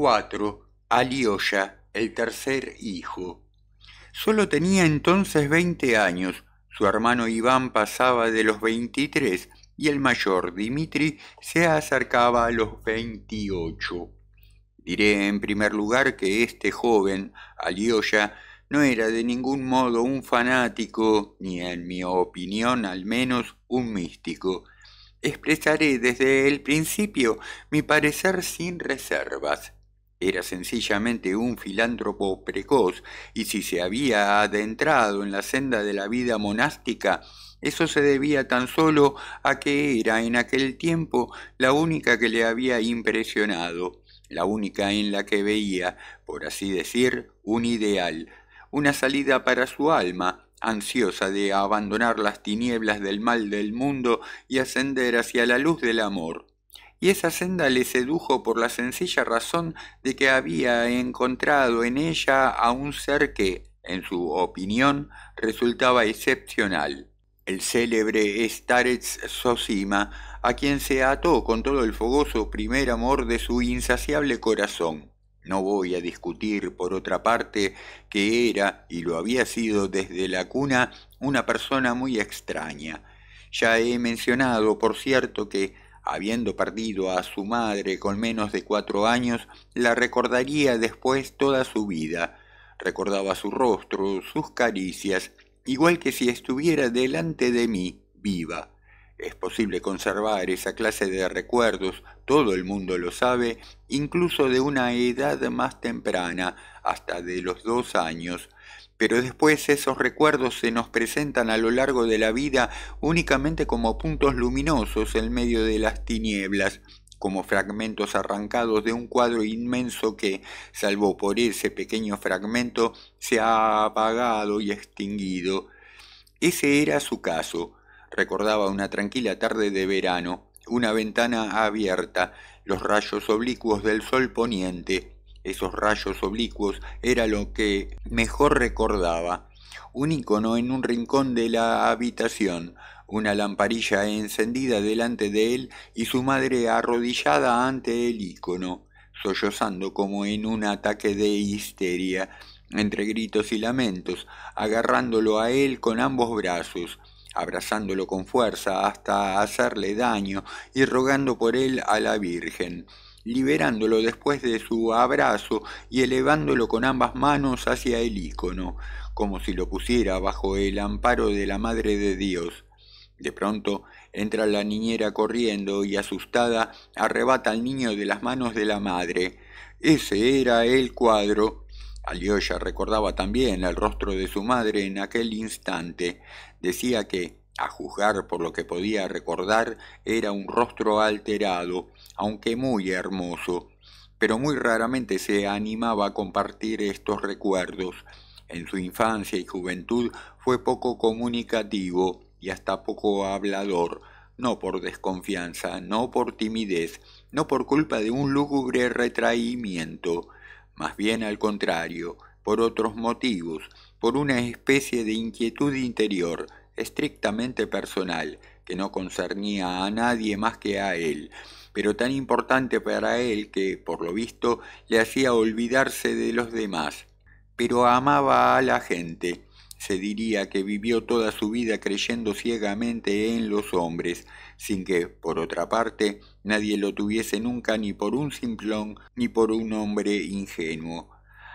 cuatro Alyosha, el tercer hijo. Solo tenía entonces 20 años, su hermano Iván pasaba de los 23 y el mayor Dimitri se acercaba a los 28. Diré en primer lugar que este joven, Alioya, no era de ningún modo un fanático, ni en mi opinión al menos un místico. Expresaré desde el principio mi parecer sin reservas. Era sencillamente un filántropo precoz, y si se había adentrado en la senda de la vida monástica, eso se debía tan solo a que era en aquel tiempo la única que le había impresionado, la única en la que veía, por así decir, un ideal, una salida para su alma, ansiosa de abandonar las tinieblas del mal del mundo y ascender hacia la luz del amor y esa senda le sedujo por la sencilla razón de que había encontrado en ella a un ser que, en su opinión, resultaba excepcional el célebre Starets Sosima, a quien se ató con todo el fogoso primer amor de su insaciable corazón. No voy a discutir, por otra parte, que era, y lo había sido desde la cuna, una persona muy extraña. Ya he mencionado, por cierto, que habiendo perdido a su madre con menos de cuatro años, la recordaría después toda su vida. Recordaba su rostro, sus caricias, igual que si estuviera delante de mí, viva. Es posible conservar esa clase de recuerdos, todo el mundo lo sabe, incluso de una edad más temprana, hasta de los dos años, pero después esos recuerdos se nos presentan a lo largo de la vida únicamente como puntos luminosos en medio de las tinieblas, como fragmentos arrancados de un cuadro inmenso que, salvo por ese pequeño fragmento, se ha apagado y extinguido. Ese era su caso. Recordaba una tranquila tarde de verano, una ventana abierta, los rayos oblicuos del sol poniente, esos rayos oblicuos, era lo que mejor recordaba. Un icono en un rincón de la habitación, una lamparilla encendida delante de él y su madre arrodillada ante el icono, sollozando como en un ataque de histeria, entre gritos y lamentos, agarrándolo a él con ambos brazos, abrazándolo con fuerza hasta hacerle daño y rogando por él a la Virgen liberándolo después de su abrazo y elevándolo con ambas manos hacia el ícono, como si lo pusiera bajo el amparo de la Madre de Dios. De pronto entra la niñera corriendo y asustada arrebata al niño de las manos de la madre. Ese era el cuadro. Alyosha recordaba también el rostro de su madre en aquel instante. Decía que a juzgar por lo que podía recordar, era un rostro alterado, aunque muy hermoso, pero muy raramente se animaba a compartir estos recuerdos. En su infancia y juventud fue poco comunicativo y hasta poco hablador, no por desconfianza, no por timidez, no por culpa de un lúgubre retraimiento, más bien al contrario, por otros motivos, por una especie de inquietud interior, estrictamente personal, que no concernía a nadie más que a él, pero tan importante para él que, por lo visto, le hacía olvidarse de los demás. Pero amaba a la gente. Se diría que vivió toda su vida creyendo ciegamente en los hombres, sin que, por otra parte, nadie lo tuviese nunca ni por un simplón ni por un hombre ingenuo.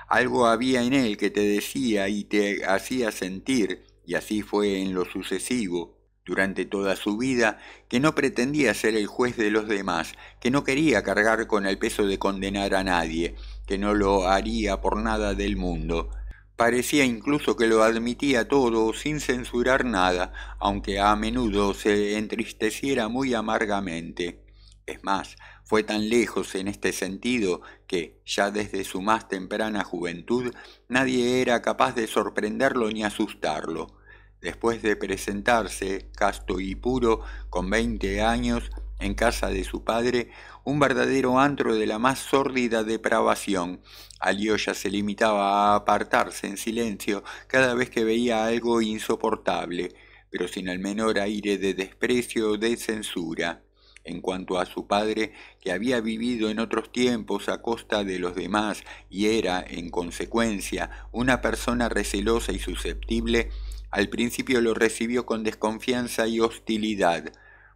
Algo había en él que te decía y te hacía sentir y así fue en lo sucesivo, durante toda su vida, que no pretendía ser el juez de los demás, que no quería cargar con el peso de condenar a nadie, que no lo haría por nada del mundo. Parecía incluso que lo admitía todo sin censurar nada, aunque a menudo se entristeciera muy amargamente. Es más, fue tan lejos en este sentido que, ya desde su más temprana juventud, nadie era capaz de sorprenderlo ni asustarlo. Después de presentarse, casto y puro, con veinte años, en casa de su padre, un verdadero antro de la más sórdida depravación. Alioya se limitaba a apartarse en silencio cada vez que veía algo insoportable, pero sin el menor aire de desprecio o de censura en cuanto a su padre, que había vivido en otros tiempos a costa de los demás y era, en consecuencia, una persona recelosa y susceptible, al principio lo recibió con desconfianza y hostilidad.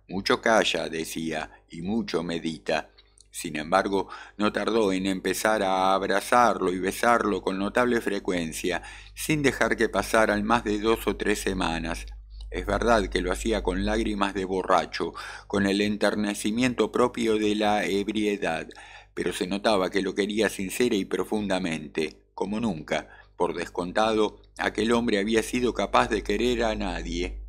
Mucho calla, decía, y mucho medita. Sin embargo, no tardó en empezar a abrazarlo y besarlo con notable frecuencia, sin dejar que pasaran más de dos o tres semanas, es verdad que lo hacía con lágrimas de borracho, con el enternecimiento propio de la ebriedad, pero se notaba que lo quería sincera y profundamente, como nunca. Por descontado, aquel hombre había sido capaz de querer a nadie.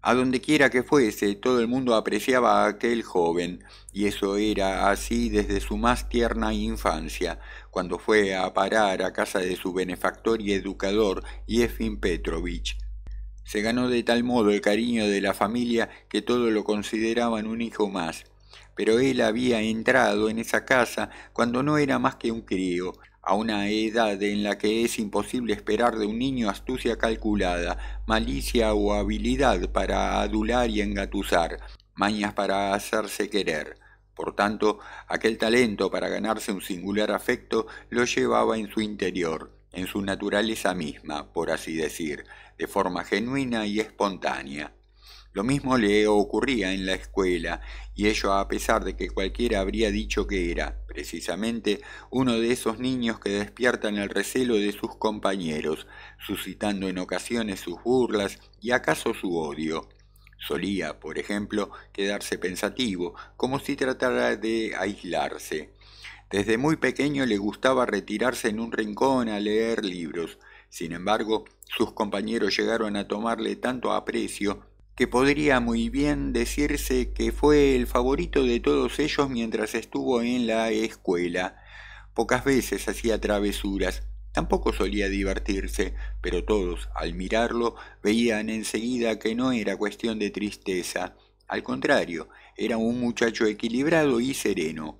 A donde quiera que fuese, todo el mundo apreciaba a aquel joven, y eso era así desde su más tierna infancia, cuando fue a parar a casa de su benefactor y educador, Yefim Petrovich, se ganó de tal modo el cariño de la familia que todos lo consideraban un hijo más. Pero él había entrado en esa casa cuando no era más que un crío, a una edad en la que es imposible esperar de un niño astucia calculada, malicia o habilidad para adular y engatusar, mañas para hacerse querer. Por tanto, aquel talento para ganarse un singular afecto lo llevaba en su interior, en su naturaleza misma, por así decir, de forma genuina y espontánea. Lo mismo le ocurría en la escuela, y ello a pesar de que cualquiera habría dicho que era, precisamente, uno de esos niños que despiertan el recelo de sus compañeros, suscitando en ocasiones sus burlas y acaso su odio. Solía, por ejemplo, quedarse pensativo, como si tratara de aislarse. Desde muy pequeño le gustaba retirarse en un rincón a leer libros. Sin embargo, sus compañeros llegaron a tomarle tanto aprecio que podría muy bien decirse que fue el favorito de todos ellos mientras estuvo en la escuela. Pocas veces hacía travesuras, tampoco solía divertirse, pero todos, al mirarlo, veían enseguida que no era cuestión de tristeza. Al contrario, era un muchacho equilibrado y sereno.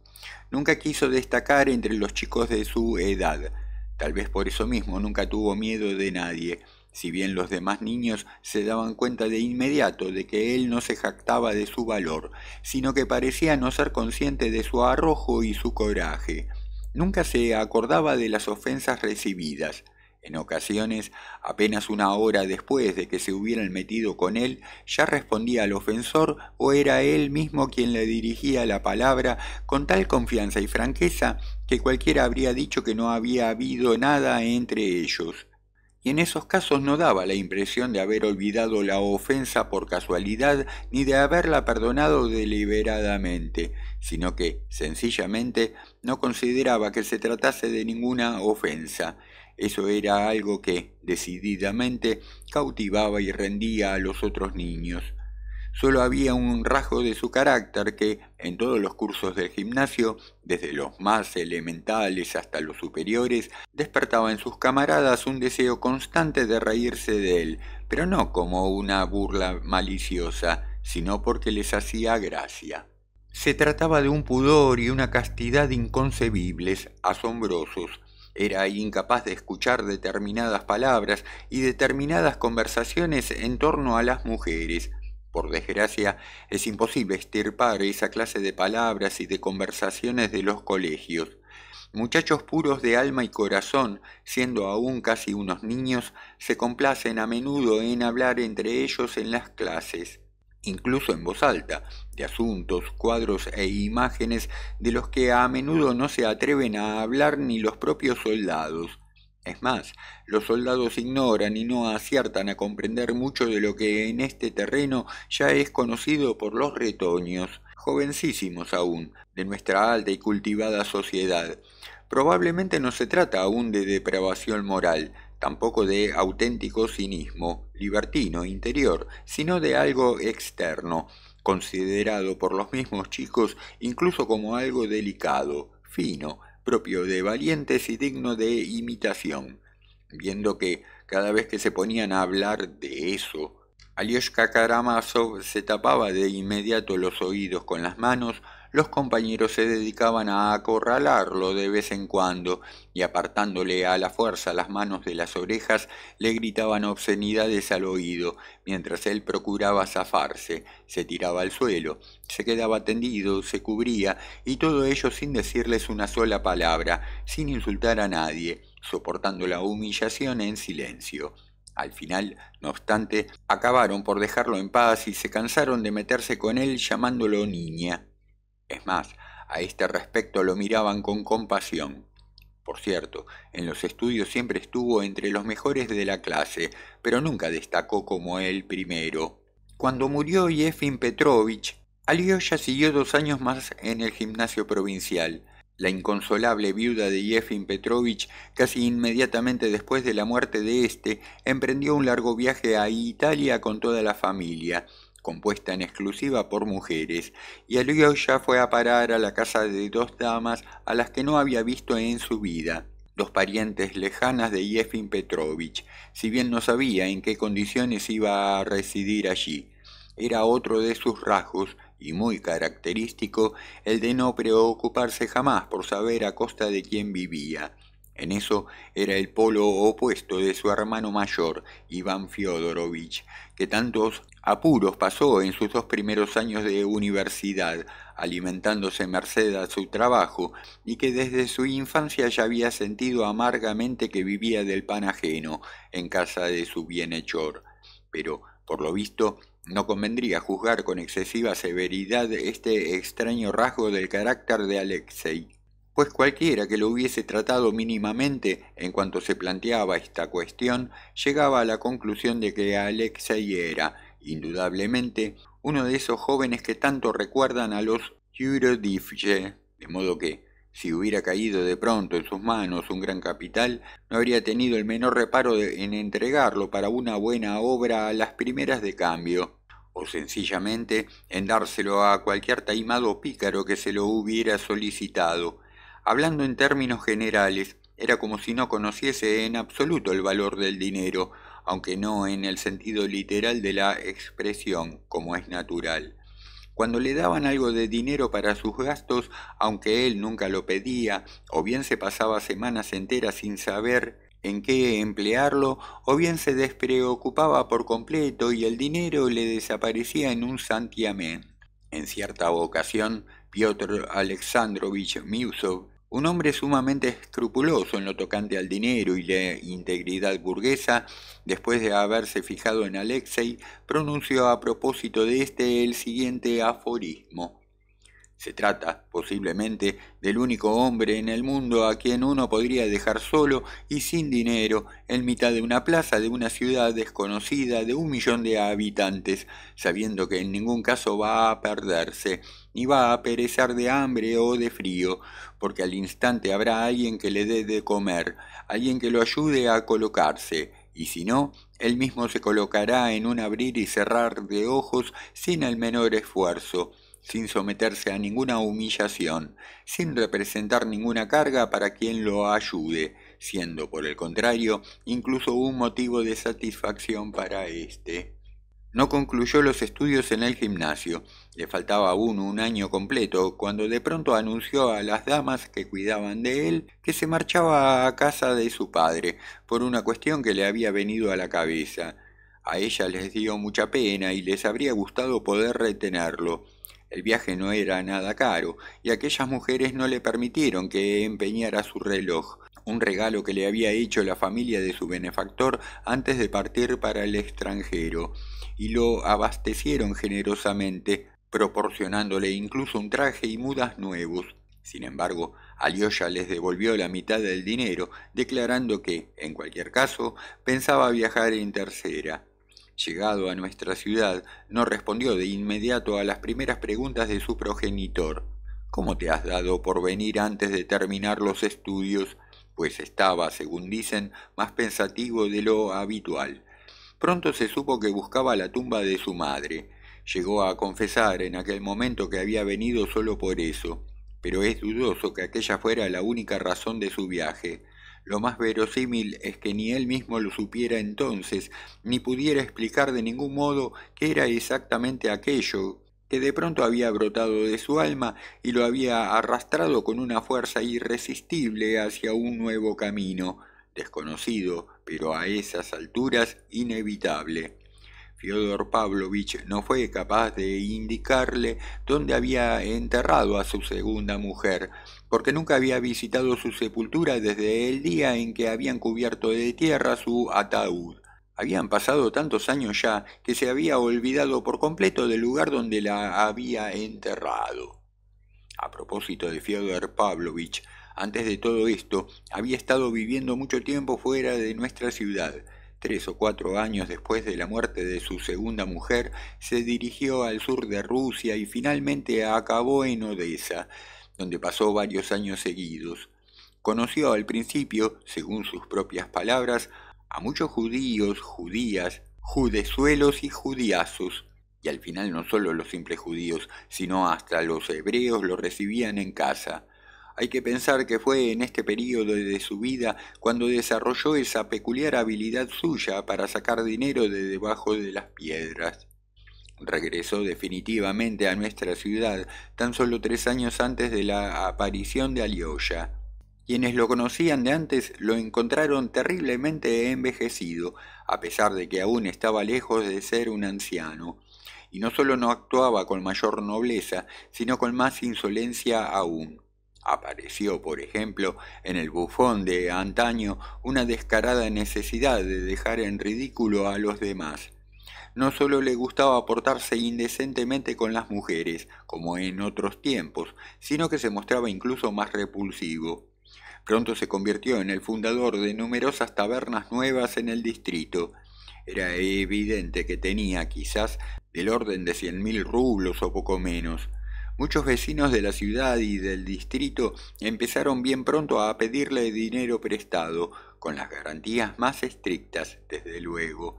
Nunca quiso destacar entre los chicos de su edad, Tal vez por eso mismo nunca tuvo miedo de nadie, si bien los demás niños se daban cuenta de inmediato de que él no se jactaba de su valor, sino que parecía no ser consciente de su arrojo y su coraje. Nunca se acordaba de las ofensas recibidas. En ocasiones, apenas una hora después de que se hubieran metido con él, ya respondía al ofensor o era él mismo quien le dirigía la palabra con tal confianza y franqueza que cualquiera habría dicho que no había habido nada entre ellos. Y en esos casos no daba la impresión de haber olvidado la ofensa por casualidad ni de haberla perdonado deliberadamente, sino que, sencillamente, no consideraba que se tratase de ninguna ofensa eso era algo que, decididamente, cautivaba y rendía a los otros niños. Solo había un rasgo de su carácter que, en todos los cursos del gimnasio, desde los más elementales hasta los superiores, despertaba en sus camaradas un deseo constante de reírse de él, pero no como una burla maliciosa, sino porque les hacía gracia. Se trataba de un pudor y una castidad inconcebibles, asombrosos, era incapaz de escuchar determinadas palabras y determinadas conversaciones en torno a las mujeres. Por desgracia, es imposible estirpar esa clase de palabras y de conversaciones de los colegios. Muchachos puros de alma y corazón, siendo aún casi unos niños, se complacen a menudo en hablar entre ellos en las clases, incluso en voz alta, de asuntos, cuadros e imágenes de los que a menudo no se atreven a hablar ni los propios soldados. Es más, los soldados ignoran y no aciertan a comprender mucho de lo que en este terreno ya es conocido por los retoños, jovencísimos aún, de nuestra alta y cultivada sociedad. Probablemente no se trata aún de depravación moral, tampoco de auténtico cinismo, libertino, interior, sino de algo externo, considerado por los mismos chicos incluso como algo delicado, fino, propio de valientes y digno de imitación, viendo que cada vez que se ponían a hablar de eso, alyoshka Karamazov se tapaba de inmediato los oídos con las manos los compañeros se dedicaban a acorralarlo de vez en cuando y apartándole a la fuerza las manos de las orejas le gritaban obscenidades al oído, mientras él procuraba zafarse, se tiraba al suelo, se quedaba tendido, se cubría y todo ello sin decirles una sola palabra, sin insultar a nadie, soportando la humillación en silencio. Al final, no obstante, acabaron por dejarlo en paz y se cansaron de meterse con él llamándolo niña. Es más, a este respecto lo miraban con compasión. Por cierto, en los estudios siempre estuvo entre los mejores de la clase, pero nunca destacó como el primero. Cuando murió Yefim Petrovich, Alyosha siguió dos años más en el gimnasio provincial. La inconsolable viuda de Yefim Petrovich, casi inmediatamente después de la muerte de este, emprendió un largo viaje a Italia con toda la familia compuesta en exclusiva por mujeres, y ya fue a parar a la casa de dos damas a las que no había visto en su vida, dos parientes lejanas de Yefim Petrovich, si bien no sabía en qué condiciones iba a residir allí. Era otro de sus rasgos, y muy característico, el de no preocuparse jamás por saber a costa de quién vivía. En eso era el polo opuesto de su hermano mayor, Iván Fiodorovich, que tantos apuros pasó en sus dos primeros años de universidad, alimentándose merced a su trabajo, y que desde su infancia ya había sentido amargamente que vivía del pan ajeno en casa de su bienhechor. Pero, por lo visto, no convendría juzgar con excesiva severidad este extraño rasgo del carácter de Alexei pues cualquiera que lo hubiese tratado mínimamente en cuanto se planteaba esta cuestión llegaba a la conclusión de que Alexei era, indudablemente, uno de esos jóvenes que tanto recuerdan a los Eurodifje, de modo que, si hubiera caído de pronto en sus manos un gran capital, no habría tenido el menor reparo en entregarlo para una buena obra a las primeras de cambio, o sencillamente en dárselo a cualquier taimado pícaro que se lo hubiera solicitado, Hablando en términos generales, era como si no conociese en absoluto el valor del dinero, aunque no en el sentido literal de la expresión, como es natural. Cuando le daban algo de dinero para sus gastos, aunque él nunca lo pedía, o bien se pasaba semanas enteras sin saber en qué emplearlo, o bien se despreocupaba por completo y el dinero le desaparecía en un santiamén. En cierta ocasión, Piotr Alexandrovich Miusov un hombre sumamente escrupuloso en lo tocante al dinero y la integridad burguesa, después de haberse fijado en Alexei, pronunció a propósito de este el siguiente aforismo. Se trata, posiblemente, del único hombre en el mundo a quien uno podría dejar solo y sin dinero en mitad de una plaza de una ciudad desconocida de un millón de habitantes, sabiendo que en ningún caso va a perderse, ni va a perecer de hambre o de frío, porque al instante habrá alguien que le dé de comer, alguien que lo ayude a colocarse, y si no, él mismo se colocará en un abrir y cerrar de ojos sin el menor esfuerzo sin someterse a ninguna humillación, sin mm. representar ninguna carga para quien lo ayude, siendo por el contrario incluso un motivo de satisfacción para éste. No concluyó los estudios en el gimnasio, le faltaba aún un año completo, cuando de pronto anunció a las damas que cuidaban de él que se marchaba a casa de su padre, por una cuestión que le había venido a la cabeza. A ella les dio mucha pena y les habría gustado poder retenerlo, el viaje no era nada caro, y aquellas mujeres no le permitieron que empeñara su reloj, un regalo que le había hecho la familia de su benefactor antes de partir para el extranjero, y lo abastecieron generosamente, proporcionándole incluso un traje y mudas nuevos. Sin embargo, Alyosha les devolvió la mitad del dinero, declarando que, en cualquier caso, pensaba viajar en tercera llegado a nuestra ciudad, no respondió de inmediato a las primeras preguntas de su progenitor. ¿Cómo te has dado por venir antes de terminar los estudios? Pues estaba, según dicen, más pensativo de lo habitual. Pronto se supo que buscaba la tumba de su madre. Llegó a confesar en aquel momento que había venido solo por eso, pero es dudoso que aquella fuera la única razón de su viaje. Lo más verosímil es que ni él mismo lo supiera entonces, ni pudiera explicar de ningún modo qué era exactamente aquello que de pronto había brotado de su alma y lo había arrastrado con una fuerza irresistible hacia un nuevo camino, desconocido, pero a esas alturas inevitable. Fyodor Pavlovich no fue capaz de indicarle dónde había enterrado a su segunda mujer, porque nunca había visitado su sepultura desde el día en que habían cubierto de tierra su ataúd. Habían pasado tantos años ya que se había olvidado por completo del lugar donde la había enterrado. A propósito de Fyodor Pavlovich, antes de todo esto, había estado viviendo mucho tiempo fuera de nuestra ciudad Tres o cuatro años después de la muerte de su segunda mujer, se dirigió al sur de Rusia y finalmente acabó en Odessa, donde pasó varios años seguidos. Conoció al principio, según sus propias palabras, a muchos judíos, judías, judezuelos y judiazos, y al final no solo los simples judíos, sino hasta los hebreos lo recibían en casa. Hay que pensar que fue en este periodo de su vida cuando desarrolló esa peculiar habilidad suya para sacar dinero de debajo de las piedras. Regresó definitivamente a nuestra ciudad tan solo tres años antes de la aparición de Alioya. Quienes lo conocían de antes lo encontraron terriblemente envejecido, a pesar de que aún estaba lejos de ser un anciano y no solo no actuaba con mayor nobleza, sino con más insolencia aún. Apareció, por ejemplo, en el bufón de antaño una descarada necesidad de dejar en ridículo a los demás. No solo le gustaba portarse indecentemente con las mujeres, como en otros tiempos, sino que se mostraba incluso más repulsivo. Pronto se convirtió en el fundador de numerosas tabernas nuevas en el distrito. Era evidente que tenía quizás del orden de cien mil rublos o poco menos. Muchos vecinos de la ciudad y del distrito empezaron bien pronto a pedirle dinero prestado, con las garantías más estrictas, desde luego.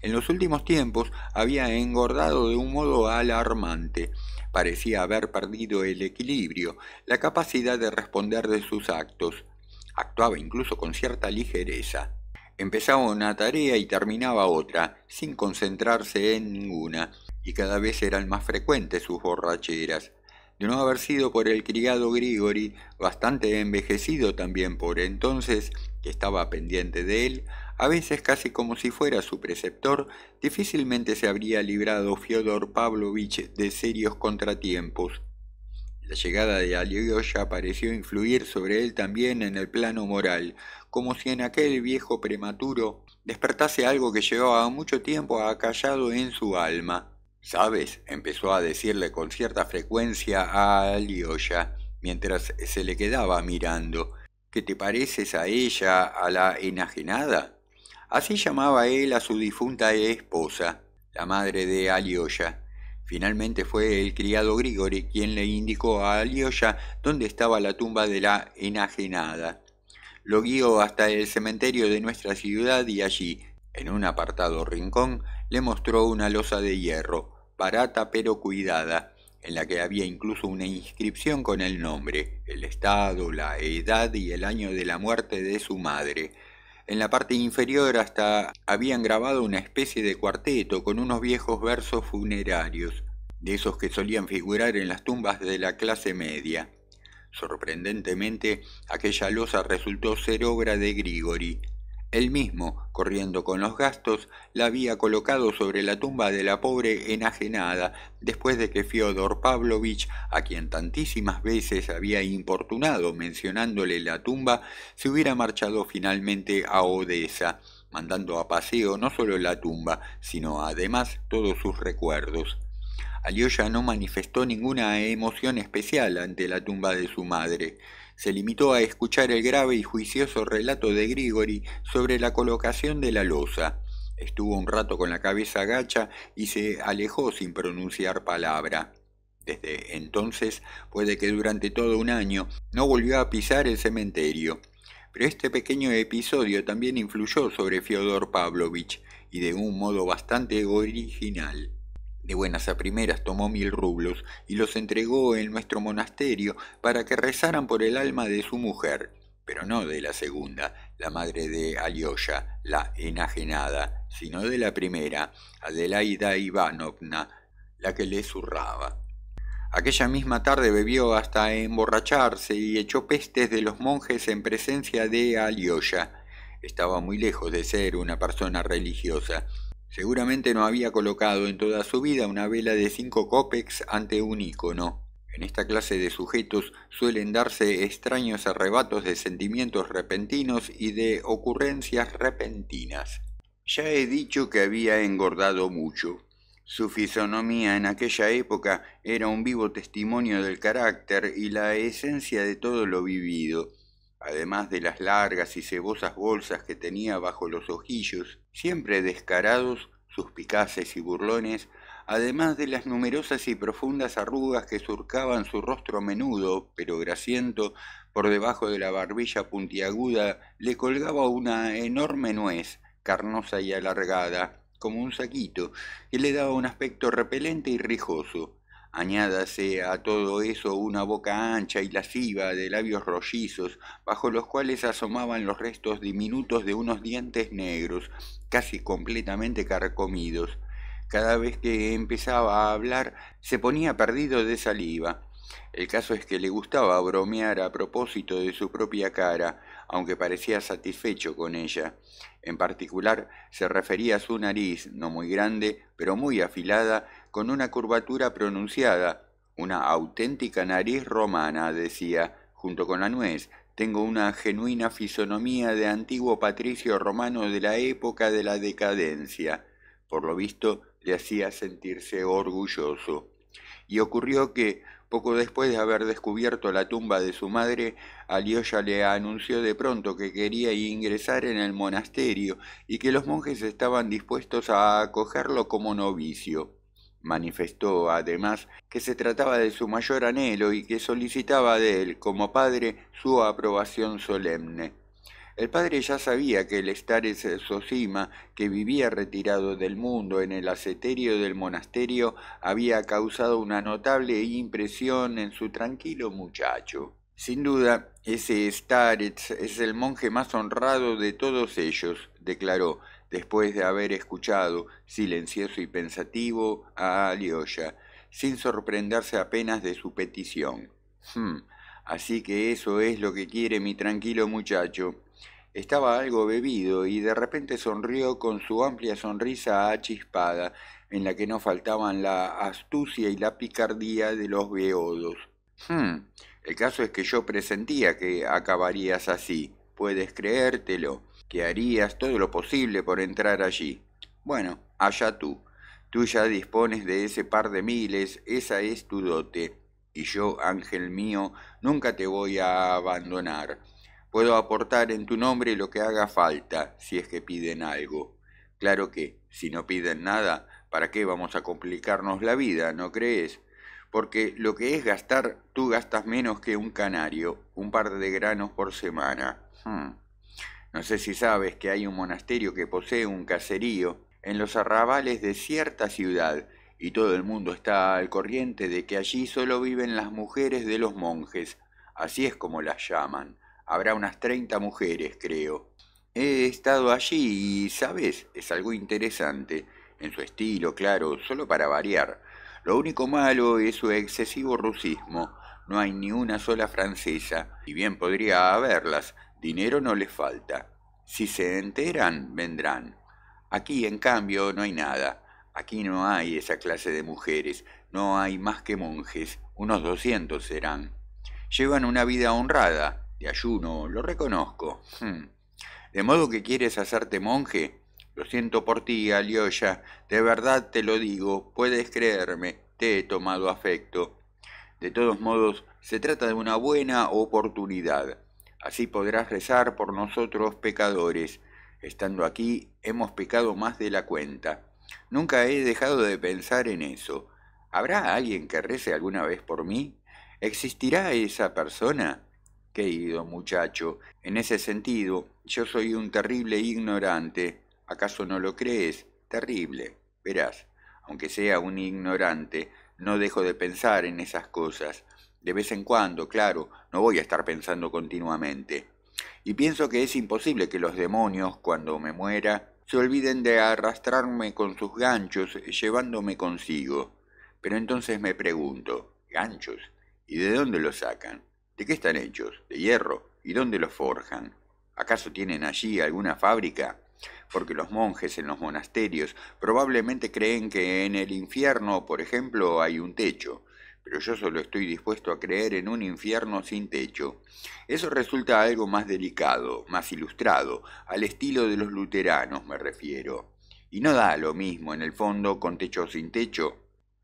En los últimos tiempos había engordado de un modo alarmante. Parecía haber perdido el equilibrio, la capacidad de responder de sus actos. Actuaba incluso con cierta ligereza. Empezaba una tarea y terminaba otra, sin concentrarse en ninguna y cada vez eran más frecuentes sus borracheras. De no haber sido por el criado Grigori, bastante envejecido también por entonces, que estaba pendiente de él, a veces casi como si fuera su preceptor, difícilmente se habría librado Fyodor Pavlovich de serios contratiempos. La llegada de Alyosha pareció influir sobre él también en el plano moral, como si en aquel viejo prematuro despertase algo que llevaba mucho tiempo acallado en su alma. ¿Sabes? empezó a decirle con cierta frecuencia a Alyosha mientras se le quedaba mirando. ¿Que te pareces a ella, a la enajenada? Así llamaba él a su difunta esposa, la madre de Alyosha. Finalmente fue el criado Grigori quien le indicó a Alyosha dónde estaba la tumba de la enajenada. Lo guió hasta el cementerio de nuestra ciudad y allí, en un apartado rincón, le mostró una losa de hierro, barata pero cuidada, en la que había incluso una inscripción con el nombre, el estado, la edad y el año de la muerte de su madre. En la parte inferior hasta habían grabado una especie de cuarteto con unos viejos versos funerarios, de esos que solían figurar en las tumbas de la clase media. Sorprendentemente, aquella losa resultó ser obra de Grigori, él mismo, corriendo con los gastos, la había colocado sobre la tumba de la pobre enajenada, después de que Fyodor Pavlovich, a quien tantísimas veces había importunado mencionándole la tumba, se hubiera marchado finalmente a Odessa, mandando a paseo no solo la tumba, sino además todos sus recuerdos. Alyosha no manifestó ninguna emoción especial ante la tumba de su madre se limitó a escuchar el grave y juicioso relato de Grigori sobre la colocación de la losa. Estuvo un rato con la cabeza gacha y se alejó sin pronunciar palabra. Desde entonces, puede que durante todo un año, no volvió a pisar el cementerio. Pero este pequeño episodio también influyó sobre Fyodor Pavlovich, y de un modo bastante original. De buenas a primeras tomó mil rublos y los entregó en nuestro monasterio para que rezaran por el alma de su mujer, pero no de la segunda, la madre de Alyosha, la enajenada, sino de la primera, Adelaida Ivanovna, la que le zurraba. Aquella misma tarde bebió hasta emborracharse y echó pestes de los monjes en presencia de Alyosha. Estaba muy lejos de ser una persona religiosa, Seguramente no había colocado en toda su vida una vela de cinco copex ante un ícono. En esta clase de sujetos suelen darse extraños arrebatos de sentimientos repentinos y de ocurrencias repentinas. Ya he dicho que había engordado mucho. Su fisonomía en aquella época era un vivo testimonio del carácter y la esencia de todo lo vivido. Además de las largas y cebosas bolsas que tenía bajo los ojillos, siempre descarados, suspicaces y burlones, además de las numerosas y profundas arrugas que surcaban su rostro menudo, pero grasiento, por debajo de la barbilla puntiaguda le colgaba una enorme nuez, carnosa y alargada, como un saquito, que le daba un aspecto repelente y rijoso. Añádase a todo eso una boca ancha y lasciva de labios rollizos, bajo los cuales asomaban los restos diminutos de unos dientes negros, casi completamente carcomidos. Cada vez que empezaba a hablar se ponía perdido de saliva. El caso es que le gustaba bromear a propósito de su propia cara, aunque parecía satisfecho con ella. En particular se refería a su nariz, no muy grande, pero muy afilada, con una curvatura pronunciada, una auténtica nariz romana, decía, junto con la nuez, tengo una genuina fisonomía de antiguo patricio romano de la época de la decadencia. Por lo visto, le hacía sentirse orgulloso. Y ocurrió que, poco después de haber descubierto la tumba de su madre, Alyosha le anunció de pronto que quería ingresar en el monasterio y que los monjes estaban dispuestos a acogerlo como novicio. Manifestó además que se trataba de su mayor anhelo y que solicitaba de él, como padre, su aprobación solemne. El padre ya sabía que el es Sosima, que vivía retirado del mundo en el aceterio del monasterio, había causado una notable impresión en su tranquilo muchacho. Sin duda, ese Starets es el monje más honrado de todos ellos, declaró, después de haber escuchado, silencioso y pensativo, a Alyosha, sin sorprenderse apenas de su petición. Hmm, así que eso es lo que quiere mi tranquilo muchacho. Estaba algo bebido y de repente sonrió con su amplia sonrisa achispada, en la que no faltaban la astucia y la picardía de los beodos. Hmm, el caso es que yo presentía que acabarías así. Puedes creértelo que harías todo lo posible por entrar allí. Bueno, allá tú. Tú ya dispones de ese par de miles, esa es tu dote. Y yo, ángel mío, nunca te voy a abandonar. Puedo aportar en tu nombre lo que haga falta, si es que piden algo. Claro que, si no piden nada, ¿para qué vamos a complicarnos la vida, no crees? Porque lo que es gastar, tú gastas menos que un canario, un par de granos por semana. Hmm. No sé si sabes que hay un monasterio que posee un caserío en los arrabales de cierta ciudad, y todo el mundo está al corriente de que allí solo viven las mujeres de los monjes, así es como las llaman. Habrá unas treinta mujeres, creo. He estado allí y, ¿sabes? Es algo interesante, en su estilo, claro, solo para variar. Lo único malo es su excesivo rusismo. No hay ni una sola francesa, y bien podría haberlas, Dinero no les falta. Si se enteran, vendrán. Aquí, en cambio, no hay nada. Aquí no hay esa clase de mujeres. No hay más que monjes. Unos doscientos serán. Llevan una vida honrada, de ayuno, lo reconozco. Hmm. ¿De modo que quieres hacerte monje? Lo siento por ti, Alioya. De verdad te lo digo. Puedes creerme. Te he tomado afecto. De todos modos, se trata de una buena oportunidad. Así podrás rezar por nosotros pecadores. Estando aquí hemos pecado más de la cuenta. Nunca he dejado de pensar en eso. ¿Habrá alguien que rece alguna vez por mí? ¿Existirá esa persona? Querido muchacho, en ese sentido, yo soy un terrible ignorante. ¿Acaso no lo crees? Terrible. Verás, aunque sea un ignorante, no dejo de pensar en esas cosas. De vez en cuando, claro, voy a estar pensando continuamente. Y pienso que es imposible que los demonios, cuando me muera, se olviden de arrastrarme con sus ganchos llevándome consigo. Pero entonces me pregunto, ¿ganchos? ¿Y de dónde los sacan? ¿De qué están hechos? ¿De hierro? ¿Y dónde los forjan? ¿Acaso tienen allí alguna fábrica? Porque los monjes en los monasterios probablemente creen que en el infierno, por ejemplo, hay un techo pero yo solo estoy dispuesto a creer en un infierno sin techo. Eso resulta algo más delicado, más ilustrado, al estilo de los luteranos me refiero. Y no da lo mismo en el fondo con techo o sin techo.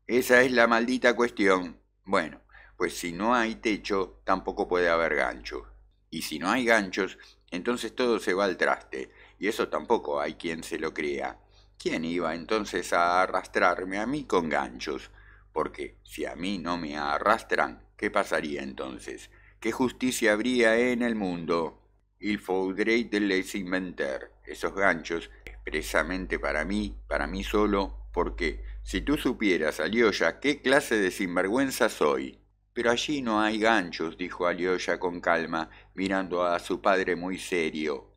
Esa es la maldita cuestión. Bueno, pues si no hay techo, tampoco puede haber gancho. Y si no hay ganchos, entonces todo se va al traste, y eso tampoco hay quien se lo crea. ¿Quién iba entonces a arrastrarme a mí con ganchos? porque si a mí no me arrastran, ¿qué pasaría entonces? ¿Qué justicia habría en el mundo? Il faudrait les inventer esos ganchos expresamente para mí, para mí solo, porque si tú supieras, Alioya, qué clase de sinvergüenza soy. Pero allí no hay ganchos, dijo Alioya con calma, mirando a su padre muy serio.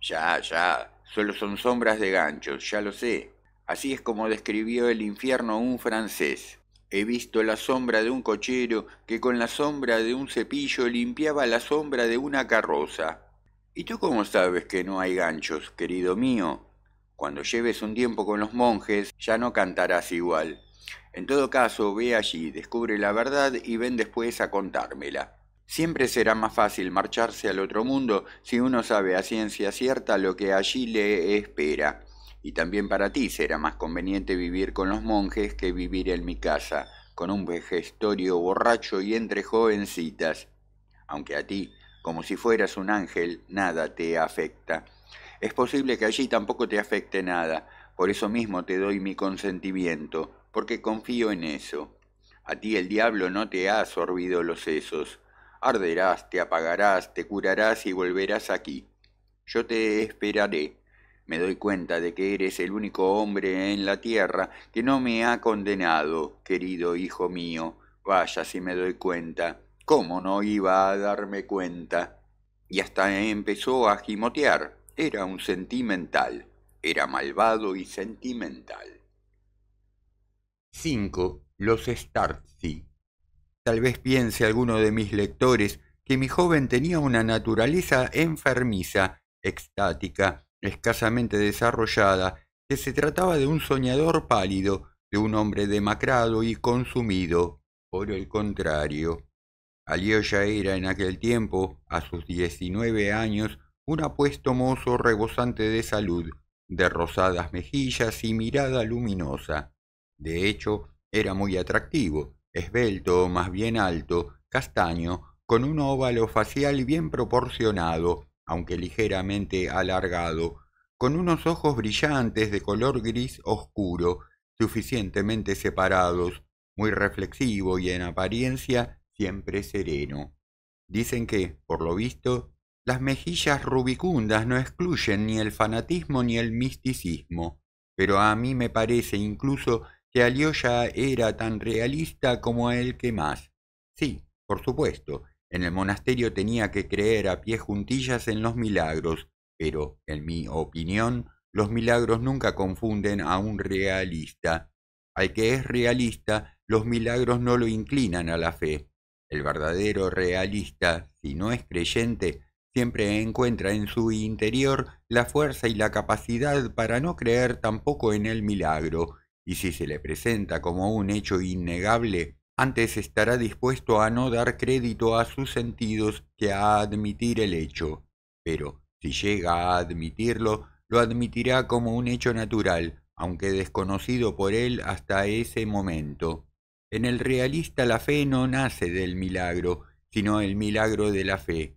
Ya, ya, solo son sombras de ganchos, ya lo sé. Así es como describió el infierno un francés. He visto la sombra de un cochero que con la sombra de un cepillo limpiaba la sombra de una carroza. ¿Y tú cómo sabes que no hay ganchos, querido mío? Cuando lleves un tiempo con los monjes ya no cantarás igual. En todo caso, ve allí, descubre la verdad y ven después a contármela. Siempre será más fácil marcharse al otro mundo si uno sabe a ciencia cierta lo que allí le espera y también para ti será más conveniente vivir con los monjes que vivir en mi casa, con un vejestorio borracho y entre jovencitas, aunque a ti, como si fueras un ángel, nada te afecta. Es posible que allí tampoco te afecte nada, por eso mismo te doy mi consentimiento, porque confío en eso. A ti el diablo no te ha sorbido los sesos. Arderás, te apagarás, te curarás y volverás aquí. Yo te esperaré, me doy cuenta de que eres el único hombre en la tierra que no me ha condenado, querido hijo mío. Vaya si me doy cuenta. ¿Cómo no iba a darme cuenta? Y hasta empezó a gimotear. Era un sentimental. Era malvado y sentimental. V Los Starcy. Tal vez piense alguno de mis lectores que mi joven tenía una naturaleza enfermiza, extática, escasamente desarrollada, que se trataba de un soñador pálido, de un hombre demacrado y consumido. Por el contrario, ya era en aquel tiempo, a sus 19 años, un apuesto mozo rebosante de salud, de rosadas mejillas y mirada luminosa. De hecho, era muy atractivo, esbelto, más bien alto, castaño, con un óvalo facial bien proporcionado, aunque ligeramente alargado, con unos ojos brillantes de color gris oscuro, suficientemente separados, muy reflexivo y en apariencia siempre sereno. Dicen que, por lo visto, las mejillas rubicundas no excluyen ni el fanatismo ni el misticismo, pero a mí me parece incluso que Alioya era tan realista como el que más. Sí, por supuesto, en el monasterio tenía que creer a pie juntillas en los milagros, pero, en mi opinión, los milagros nunca confunden a un realista. Al que es realista, los milagros no lo inclinan a la fe. El verdadero realista, si no es creyente, siempre encuentra en su interior la fuerza y la capacidad para no creer tampoco en el milagro, y si se le presenta como un hecho innegable, antes estará dispuesto a no dar crédito a sus sentidos que a admitir el hecho, pero si llega a admitirlo, lo admitirá como un hecho natural, aunque desconocido por él hasta ese momento. En el realista la fe no nace del milagro, sino el milagro de la fe.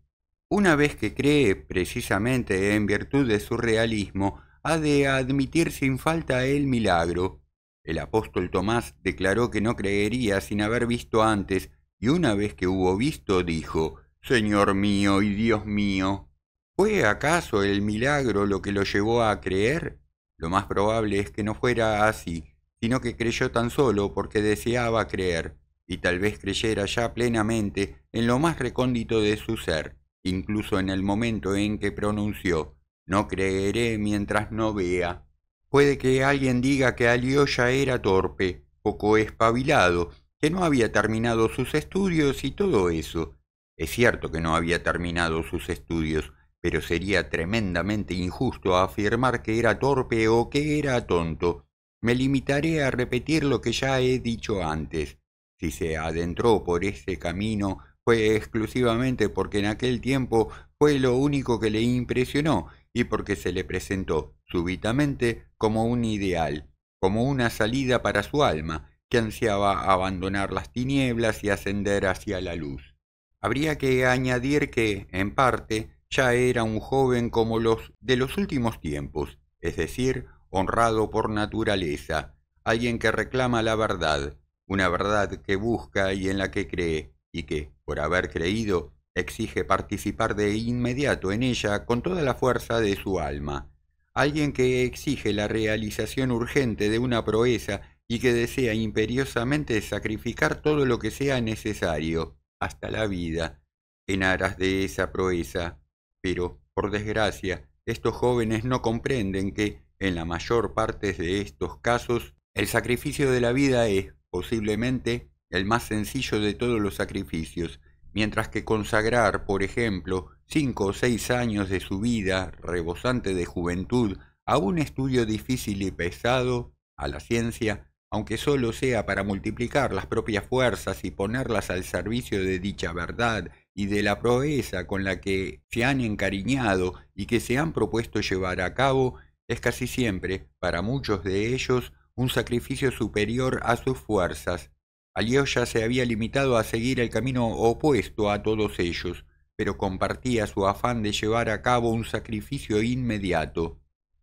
Una vez que cree, precisamente en virtud de su realismo, ha de admitir sin falta el milagro, el apóstol Tomás declaró que no creería sin haber visto antes, y una vez que hubo visto dijo, Señor mío y Dios mío. ¿Fue acaso el milagro lo que lo llevó a creer? Lo más probable es que no fuera así, sino que creyó tan solo porque deseaba creer, y tal vez creyera ya plenamente en lo más recóndito de su ser, incluso en el momento en que pronunció, No creeré mientras no vea. Puede que alguien diga que Alioya era torpe, poco espabilado, que no había terminado sus estudios y todo eso. Es cierto que no había terminado sus estudios, pero sería tremendamente injusto afirmar que era torpe o que era tonto. Me limitaré a repetir lo que ya he dicho antes. Si se adentró por ese camino fue exclusivamente porque en aquel tiempo fue lo único que le impresionó y porque se le presentó súbitamente como un ideal, como una salida para su alma, que ansiaba abandonar las tinieblas y ascender hacia la luz. Habría que añadir que, en parte, ya era un joven como los de los últimos tiempos, es decir, honrado por naturaleza, alguien que reclama la verdad, una verdad que busca y en la que cree, y que, por haber creído, Exige participar de inmediato en ella con toda la fuerza de su alma. Alguien que exige la realización urgente de una proeza y que desea imperiosamente sacrificar todo lo que sea necesario, hasta la vida, en aras de esa proeza. Pero, por desgracia, estos jóvenes no comprenden que, en la mayor parte de estos casos, el sacrificio de la vida es, posiblemente, el más sencillo de todos los sacrificios, mientras que consagrar, por ejemplo, cinco o seis años de su vida rebosante de juventud a un estudio difícil y pesado, a la ciencia, aunque solo sea para multiplicar las propias fuerzas y ponerlas al servicio de dicha verdad y de la proeza con la que se han encariñado y que se han propuesto llevar a cabo, es casi siempre, para muchos de ellos, un sacrificio superior a sus fuerzas, Alioya se había limitado a seguir el camino opuesto a todos ellos, pero compartía su afán de llevar a cabo un sacrificio inmediato.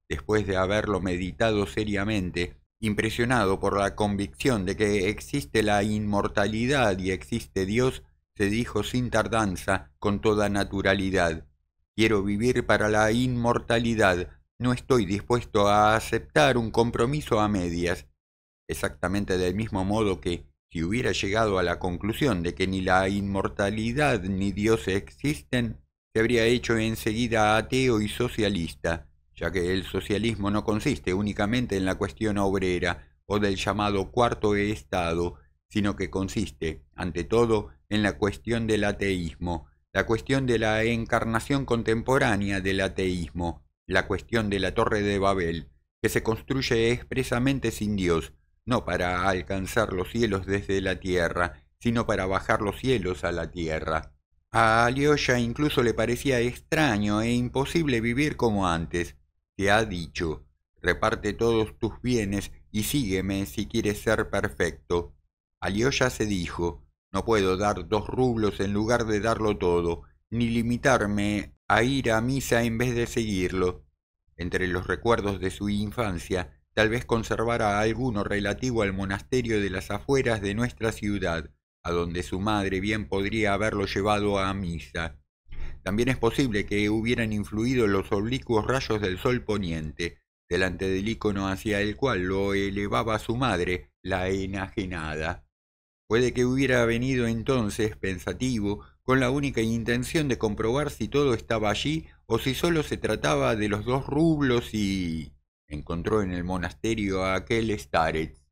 Después de haberlo meditado seriamente, impresionado por la convicción de que existe la inmortalidad y existe Dios, se dijo sin tardanza, con toda naturalidad, quiero vivir para la inmortalidad, no estoy dispuesto a aceptar un compromiso a medias, exactamente del mismo modo que si hubiera llegado a la conclusión de que ni la inmortalidad ni Dios existen, se habría hecho enseguida ateo y socialista, ya que el socialismo no consiste únicamente en la cuestión obrera o del llamado cuarto estado, sino que consiste, ante todo, en la cuestión del ateísmo, la cuestión de la encarnación contemporánea del ateísmo, la cuestión de la Torre de Babel, que se construye expresamente sin Dios, no para alcanzar los cielos desde la tierra, sino para bajar los cielos a la tierra. A Alyosha incluso le parecía extraño e imposible vivir como antes. Te ha dicho, reparte todos tus bienes y sígueme si quieres ser perfecto. Alyosha se dijo, no puedo dar dos rublos en lugar de darlo todo, ni limitarme a ir a misa en vez de seguirlo. Entre los recuerdos de su infancia, tal vez conservara alguno relativo al monasterio de las afueras de nuestra ciudad, a donde su madre bien podría haberlo llevado a misa. También es posible que hubieran influido los oblicuos rayos del sol poniente, delante del icono hacia el cual lo elevaba su madre, la enajenada. Puede que hubiera venido entonces, pensativo, con la única intención de comprobar si todo estaba allí o si solo se trataba de los dos rublos y encontró en el monasterio a aquel Starets.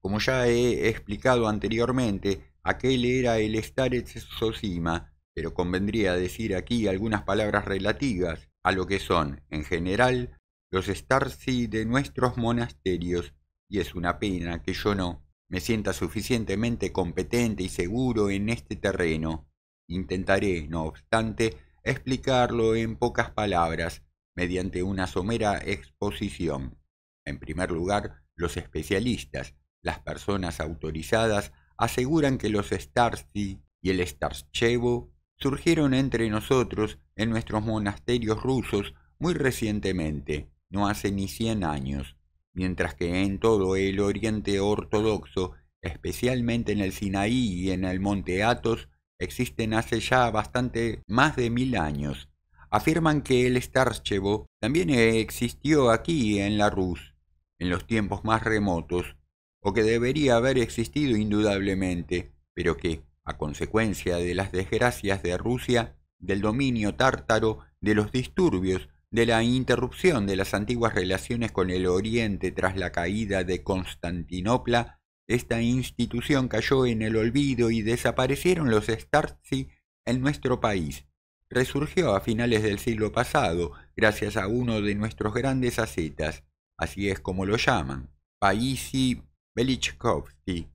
Como ya he explicado anteriormente, aquel era el Starets Sosima, pero convendría decir aquí algunas palabras relativas a lo que son, en general, los Starsi de nuestros monasterios, y es una pena que yo no me sienta suficientemente competente y seguro en este terreno. Intentaré, no obstante, explicarlo en pocas palabras, mediante una somera exposición. En primer lugar, los especialistas, las personas autorizadas, aseguran que los Starsi y el Starchevo surgieron entre nosotros en nuestros monasterios rusos muy recientemente, no hace ni 100 años, mientras que en todo el Oriente Ortodoxo, especialmente en el Sinaí y en el Monte Athos, existen hace ya bastante más de mil años, afirman que el Starchevo también existió aquí en la Rus, en los tiempos más remotos, o que debería haber existido indudablemente, pero que, a consecuencia de las desgracias de Rusia, del dominio tártaro, de los disturbios, de la interrupción de las antiguas relaciones con el Oriente tras la caída de Constantinopla, esta institución cayó en el olvido y desaparecieron los Starzi en nuestro país, resurgió a finales del siglo pasado gracias a uno de nuestros grandes ascetas, así es como lo llaman, Paisi Belichkovsky,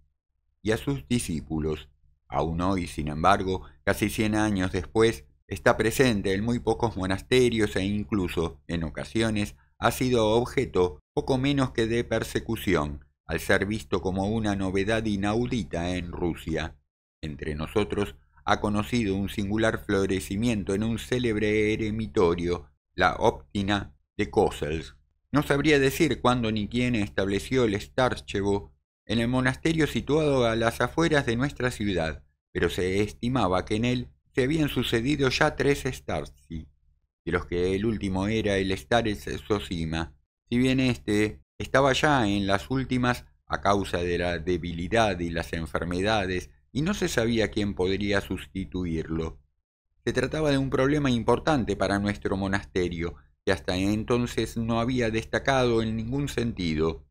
y a sus discípulos. Aún hoy, sin embargo, casi 100 años después, está presente en muy pocos monasterios e incluso, en ocasiones, ha sido objeto poco menos que de persecución, al ser visto como una novedad inaudita en Rusia. Entre nosotros ha conocido un singular florecimiento en un célebre eremitorio, la óptina de Kossels. No sabría decir cuándo ni quién estableció el Starchevo en el monasterio situado a las afueras de nuestra ciudad, pero se estimaba que en él se habían sucedido ya tres Starci, de los que el último era el Stares Sosima, si bien éste estaba ya en las últimas a causa de la debilidad y las enfermedades y no se sabía quién podría sustituirlo. Se trataba de un problema importante para nuestro monasterio, que hasta entonces no había destacado en ningún sentido.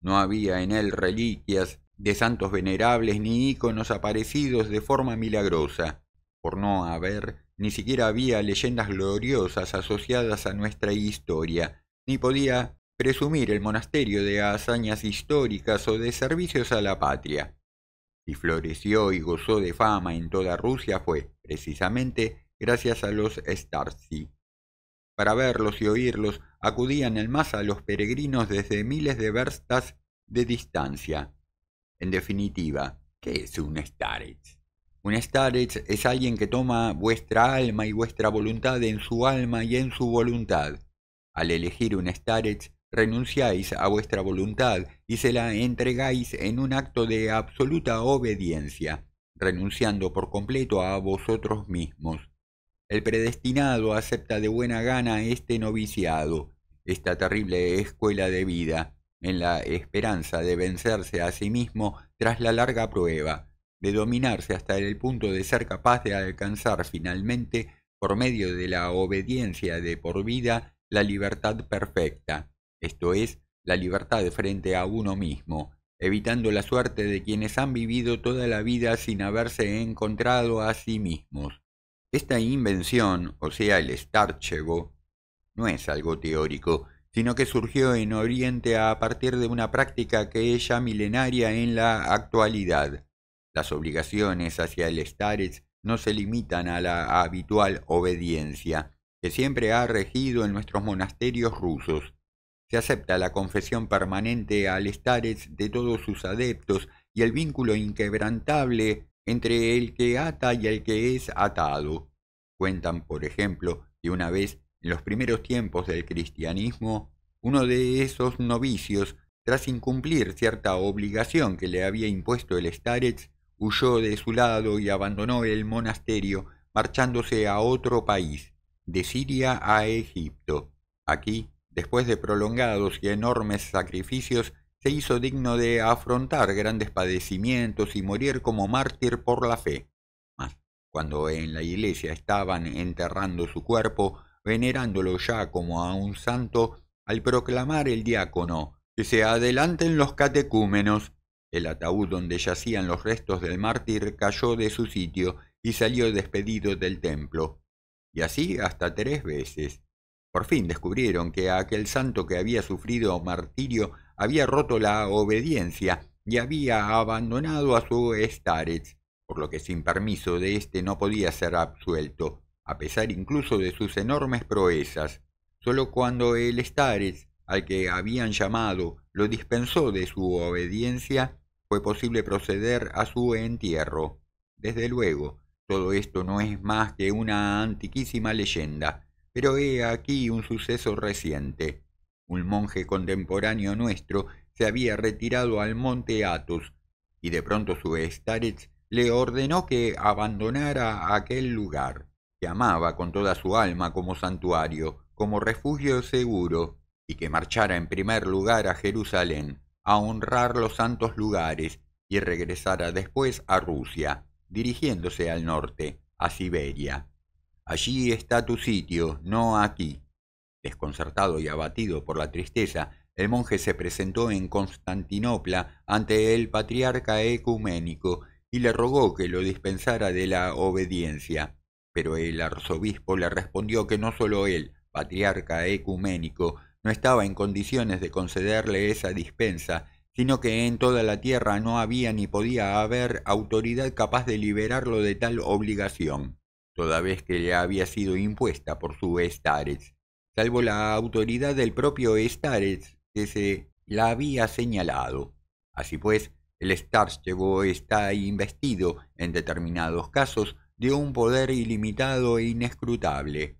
No había en él reliquias de santos venerables ni íconos aparecidos de forma milagrosa. Por no haber, ni siquiera había leyendas gloriosas asociadas a nuestra historia, ni podía presumir el monasterio de hazañas históricas o de servicios a la patria y floreció y gozó de fama en toda Rusia fue, precisamente, gracias a los Starci. Para verlos y oírlos acudían en masa los peregrinos desde miles de verstas de distancia. En definitiva, ¿qué es un Starets? Un Starets es alguien que toma vuestra alma y vuestra voluntad en su alma y en su voluntad. Al elegir un Starets, renunciáis a vuestra voluntad y se la entregáis en un acto de absoluta obediencia, renunciando por completo a vosotros mismos. El predestinado acepta de buena gana este noviciado, esta terrible escuela de vida, en la esperanza de vencerse a sí mismo tras la larga prueba, de dominarse hasta el punto de ser capaz de alcanzar finalmente, por medio de la obediencia de por vida, la libertad perfecta esto es, la libertad frente a uno mismo, evitando la suerte de quienes han vivido toda la vida sin haberse encontrado a sí mismos. Esta invención, o sea, el Starchevo, no es algo teórico, sino que surgió en Oriente a partir de una práctica que es ya milenaria en la actualidad. Las obligaciones hacia el Starets no se limitan a la habitual obediencia, que siempre ha regido en nuestros monasterios rusos, se acepta la confesión permanente al estares de todos sus adeptos y el vínculo inquebrantable entre el que ata y el que es atado. Cuentan, por ejemplo, que una vez, en los primeros tiempos del cristianismo, uno de esos novicios, tras incumplir cierta obligación que le había impuesto el Starets, huyó de su lado y abandonó el monasterio, marchándose a otro país, de Siria a Egipto. Aquí después de prolongados y enormes sacrificios, se hizo digno de afrontar grandes padecimientos y morir como mártir por la fe. Mas, cuando en la iglesia estaban enterrando su cuerpo, venerándolo ya como a un santo, al proclamar el diácono, que se adelanten los catecúmenos, el ataúd donde yacían los restos del mártir cayó de su sitio y salió despedido del templo, y así hasta tres veces. Por fin descubrieron que aquel santo que había sufrido martirio había roto la obediencia y había abandonado a su estarets, por lo que sin permiso de éste no podía ser absuelto, a pesar incluso de sus enormes proezas. Solo cuando el estarets, al que habían llamado, lo dispensó de su obediencia, fue posible proceder a su entierro. Desde luego, todo esto no es más que una antiquísima leyenda, pero he aquí un suceso reciente. Un monje contemporáneo nuestro se había retirado al monte Athos, y de pronto su Starets le ordenó que abandonara aquel lugar, que amaba con toda su alma como santuario, como refugio seguro, y que marchara en primer lugar a Jerusalén, a honrar los santos lugares, y regresara después a Rusia, dirigiéndose al norte, a Siberia. Allí está tu sitio, no aquí. Desconcertado y abatido por la tristeza, el monje se presentó en Constantinopla ante el patriarca ecuménico y le rogó que lo dispensara de la obediencia. Pero el arzobispo le respondió que no sólo él, patriarca ecuménico, no estaba en condiciones de concederle esa dispensa, sino que en toda la tierra no había ni podía haber autoridad capaz de liberarlo de tal obligación toda vez que le había sido impuesta por su Starets, salvo la autoridad del propio Starets que se la había señalado. Así pues, el Starchevo está investido, en determinados casos, de un poder ilimitado e inescrutable.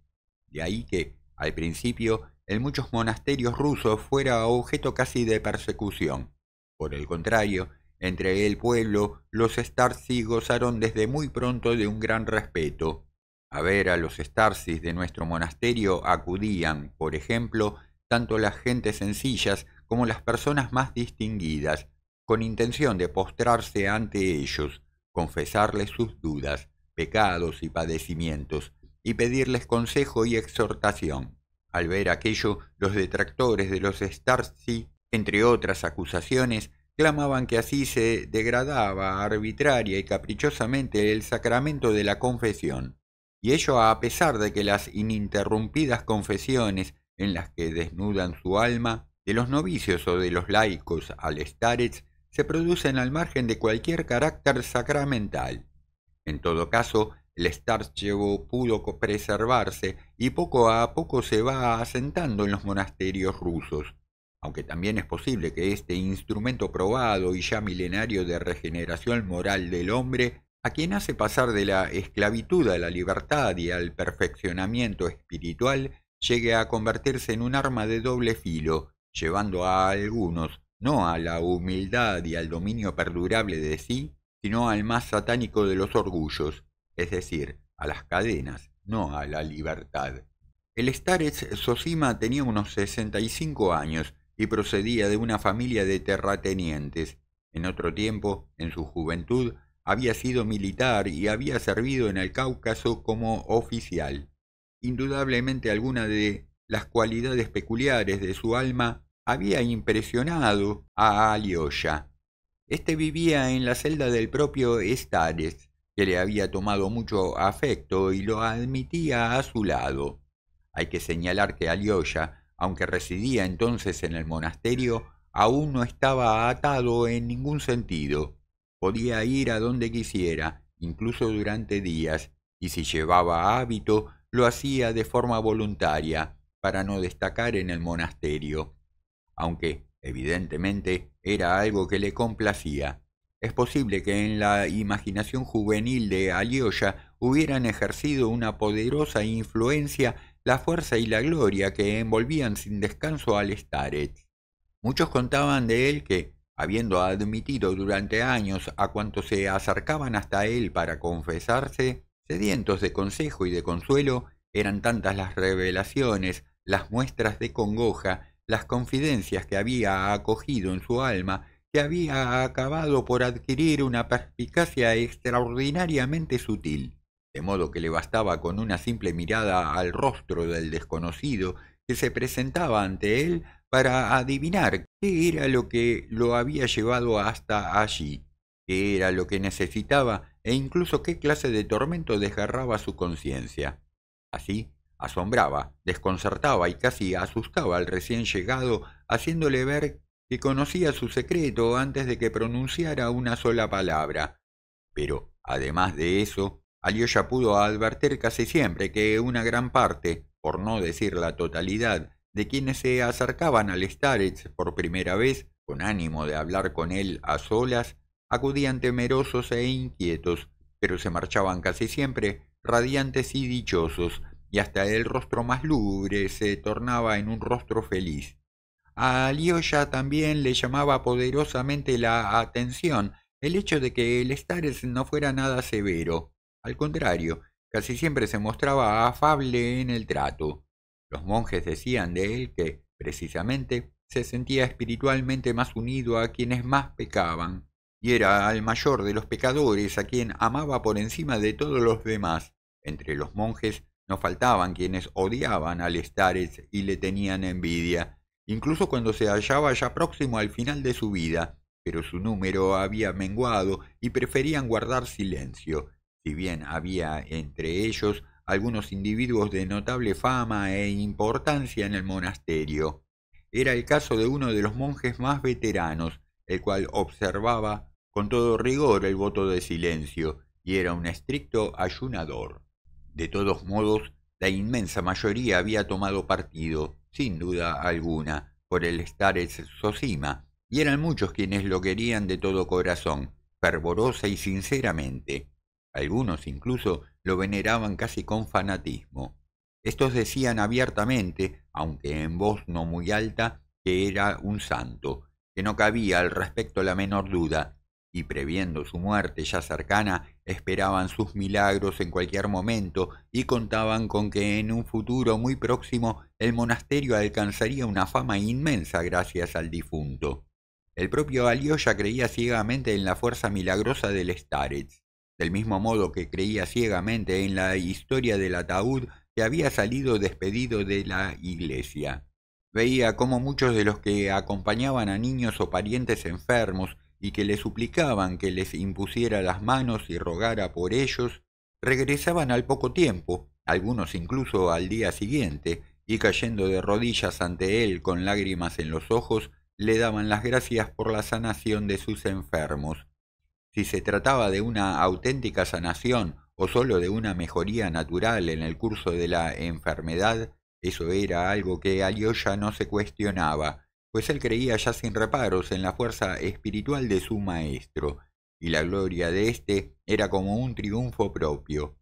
De ahí que, al principio, en muchos monasterios rusos fuera objeto casi de persecución. Por el contrario, entre el pueblo, los Starcy gozaron desde muy pronto de un gran respeto. A ver a los Starcis de nuestro monasterio acudían, por ejemplo, tanto las gentes sencillas como las personas más distinguidas, con intención de postrarse ante ellos, confesarles sus dudas, pecados y padecimientos, y pedirles consejo y exhortación. Al ver aquello, los detractores de los Starcy, entre otras acusaciones, clamaban que así se degradaba arbitraria y caprichosamente el sacramento de la confesión, y ello a pesar de que las ininterrumpidas confesiones en las que desnudan su alma de los novicios o de los laicos al estarets se producen al margen de cualquier carácter sacramental. En todo caso, el Starchevo pudo preservarse y poco a poco se va asentando en los monasterios rusos, aunque también es posible que este instrumento probado y ya milenario de regeneración moral del hombre, a quien hace pasar de la esclavitud a la libertad y al perfeccionamiento espiritual, llegue a convertirse en un arma de doble filo, llevando a algunos no a la humildad y al dominio perdurable de sí, sino al más satánico de los orgullos, es decir, a las cadenas, no a la libertad. El Starets Sosima tenía unos 65 años, procedía de una familia de terratenientes. En otro tiempo, en su juventud, había sido militar y había servido en el Cáucaso como oficial. Indudablemente alguna de las cualidades peculiares de su alma había impresionado a Alyosha. Este vivía en la celda del propio Estares, que le había tomado mucho afecto y lo admitía a su lado. Hay que señalar que Alyosha aunque residía entonces en el monasterio, aún no estaba atado en ningún sentido. Podía ir a donde quisiera, incluso durante días, y si llevaba hábito, lo hacía de forma voluntaria, para no destacar en el monasterio. Aunque, evidentemente, era algo que le complacía. Es posible que en la imaginación juvenil de Alyosha hubieran ejercido una poderosa influencia la fuerza y la gloria que envolvían sin descanso al Starets. Muchos contaban de él que, habiendo admitido durante años a cuantos se acercaban hasta él para confesarse, sedientos de consejo y de consuelo, eran tantas las revelaciones, las muestras de congoja, las confidencias que había acogido en su alma, que había acabado por adquirir una perspicacia extraordinariamente sutil de modo que le bastaba con una simple mirada al rostro del desconocido que se presentaba ante él para adivinar qué era lo que lo había llevado hasta allí, qué era lo que necesitaba e incluso qué clase de tormento desgarraba su conciencia. Así, asombraba, desconcertaba y casi asustaba al recién llegado, haciéndole ver que conocía su secreto antes de que pronunciara una sola palabra. Pero, además de eso, Alyosha pudo advertir casi siempre que una gran parte, por no decir la totalidad, de quienes se acercaban al Starets por primera vez, con ánimo de hablar con él a solas, acudían temerosos e inquietos, pero se marchaban casi siempre radiantes y dichosos, y hasta el rostro más lúgubre se tornaba en un rostro feliz. A Alyosha también le llamaba poderosamente la atención el hecho de que el Starets no fuera nada severo, al contrario, casi siempre se mostraba afable en el trato. Los monjes decían de él que, precisamente, se sentía espiritualmente más unido a quienes más pecaban, y era al mayor de los pecadores a quien amaba por encima de todos los demás. Entre los monjes no faltaban quienes odiaban al Estares y le tenían envidia, incluso cuando se hallaba ya próximo al final de su vida, pero su número había menguado y preferían guardar silencio, si bien había entre ellos algunos individuos de notable fama e importancia en el monasterio. Era el caso de uno de los monjes más veteranos, el cual observaba con todo rigor el voto de silencio y era un estricto ayunador. De todos modos, la inmensa mayoría había tomado partido, sin duda alguna, por el ex Sosima, y eran muchos quienes lo querían de todo corazón, fervorosa y sinceramente. Algunos incluso lo veneraban casi con fanatismo. Estos decían abiertamente, aunque en voz no muy alta, que era un santo, que no cabía al respecto la menor duda, y previendo su muerte ya cercana, esperaban sus milagros en cualquier momento y contaban con que en un futuro muy próximo el monasterio alcanzaría una fama inmensa gracias al difunto. El propio ya creía ciegamente en la fuerza milagrosa del Starets, del mismo modo que creía ciegamente en la historia del ataúd que había salido despedido de la iglesia. Veía cómo muchos de los que acompañaban a niños o parientes enfermos y que le suplicaban que les impusiera las manos y rogara por ellos, regresaban al poco tiempo, algunos incluso al día siguiente, y cayendo de rodillas ante él con lágrimas en los ojos, le daban las gracias por la sanación de sus enfermos. Si se trataba de una auténtica sanación o solo de una mejoría natural en el curso de la enfermedad, eso era algo que Alyosha no se cuestionaba, pues él creía ya sin reparos en la fuerza espiritual de su maestro, y la gloria de éste era como un triunfo propio.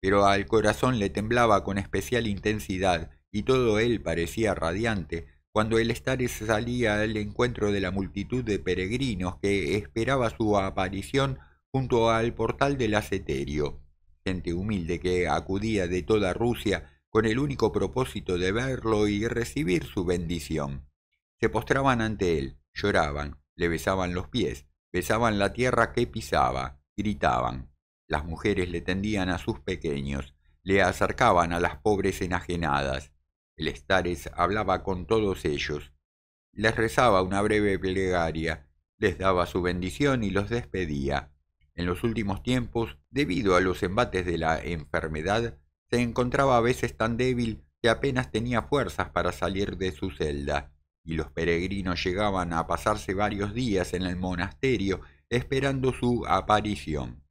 Pero al corazón le temblaba con especial intensidad, y todo él parecía radiante, cuando el Stares salía al encuentro de la multitud de peregrinos que esperaba su aparición junto al portal del aceterio, gente humilde que acudía de toda Rusia con el único propósito de verlo y recibir su bendición. Se postraban ante él, lloraban, le besaban los pies, besaban la tierra que pisaba, gritaban. Las mujeres le tendían a sus pequeños, le acercaban a las pobres enajenadas, el estares hablaba con todos ellos, les rezaba una breve plegaria, les daba su bendición y los despedía. En los últimos tiempos, debido a los embates de la enfermedad, se encontraba a veces tan débil que apenas tenía fuerzas para salir de su celda, y los peregrinos llegaban a pasarse varios días en el monasterio esperando su aparición.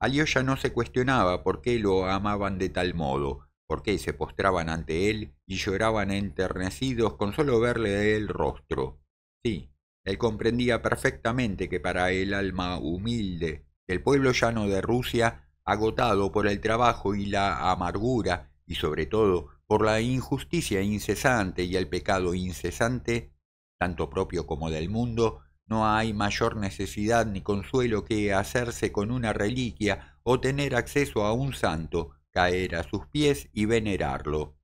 Alioya no se cuestionaba por qué lo amaban de tal modo, porque se postraban ante él y lloraban enternecidos con solo verle el rostro. Sí, él comprendía perfectamente que para el alma humilde, el pueblo llano de Rusia, agotado por el trabajo y la amargura, y sobre todo por la injusticia incesante y el pecado incesante, tanto propio como del mundo, no hay mayor necesidad ni consuelo que hacerse con una reliquia o tener acceso a un santo, caer a sus pies y venerarlo.